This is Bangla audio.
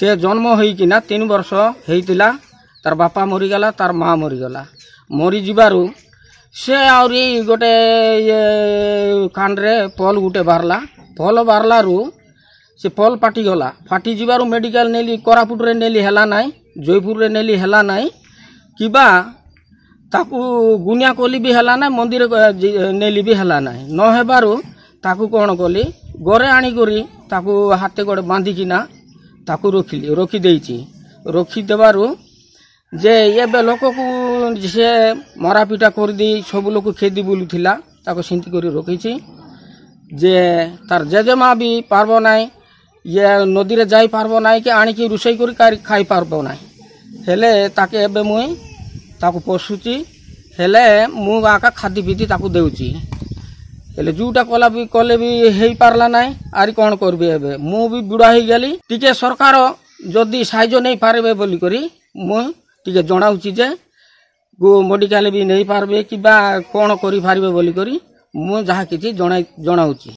সে জন্ম না তিন বর্ষ হয়েছিল তার বাপা মরিগলা তার মা মরিগলা মরিযিবার সে আহরি গোটে ইয়ে কাণ্ডরে পল গোটে বাহারা পল বাহারারু সে পল ফাটিগলা ফাটি যাবার মেডিকাল নেলি কোরাপুটরে নেলি হেলা নাই জয়পুরে নেলি হেলা নাই কিবা ତାକୁ ଗୁନିଆ କଲି ବି ହେଲା ନାହିଁ ମନ୍ଦିର ନେଲି ବି ହେଲା ନାହିଁ ନ ହେବାରୁ ତାକୁ କ'ଣ କଲି ଘରେ তাকু হাতে গড়ে ଗୋଡ଼େ ବାନ୍ଧିକିନା ତାକୁ ରୋଖିଲି ରୋଖିଦେଇଛି ରୋଖିଦେବାରୁ ଯେ ଏବେ ଲୋକକୁ ସେ ମରାପିଟା କରିଦେଇ ସବୁ ଲୋକ ଖେଦି ବୁଲୁଥିଲା ତାକୁ ସେମିତି କରି ରୋଖିଛି ଯେ ତାର ଜେଜେମା ବି ପାରବ ନାହିଁ ଇଏ ନଦୀରେ ଯାଇପାରିବ ନାହିଁ କି ଆଣିକି ରୋଷେଇ କରି ଖାଇପାରିବ ନାହିଁ ହେଲେ ତାକେ ଏବେ ମୁଇଁ ତାକୁ ପୋଷୁଛି ହେଲେ ମୁଁ ଆକା ପିଦି ତାକୁ ଦେଉଛି ହେଲେ ଯୋଉଟା କଲା ବି କଲେ ବି ହେଇପାରିଲା ନାହିଁ ଆରି କ'ଣ କରିବି ଏବେ ମୁଁ ବି ବୁଢ଼ା ହେଇଗଲି ଟିକେ ସରକାର ଯଦି ସାହାଯ୍ୟ ନେଇପାରିବେ ବୋଲିକରି ମୁଁ ଟିକେ ଜଣାଉଛି ଯେ ମେଡ଼ିକାଲ ବି ନେଇପାରିବେ କିମ୍ବା କ'ଣ କରିପାରିବେ ବୋଲିକରି ମୁଁ ଯାହା କିଛି ଜଣାଇ ଜଣାଉଛି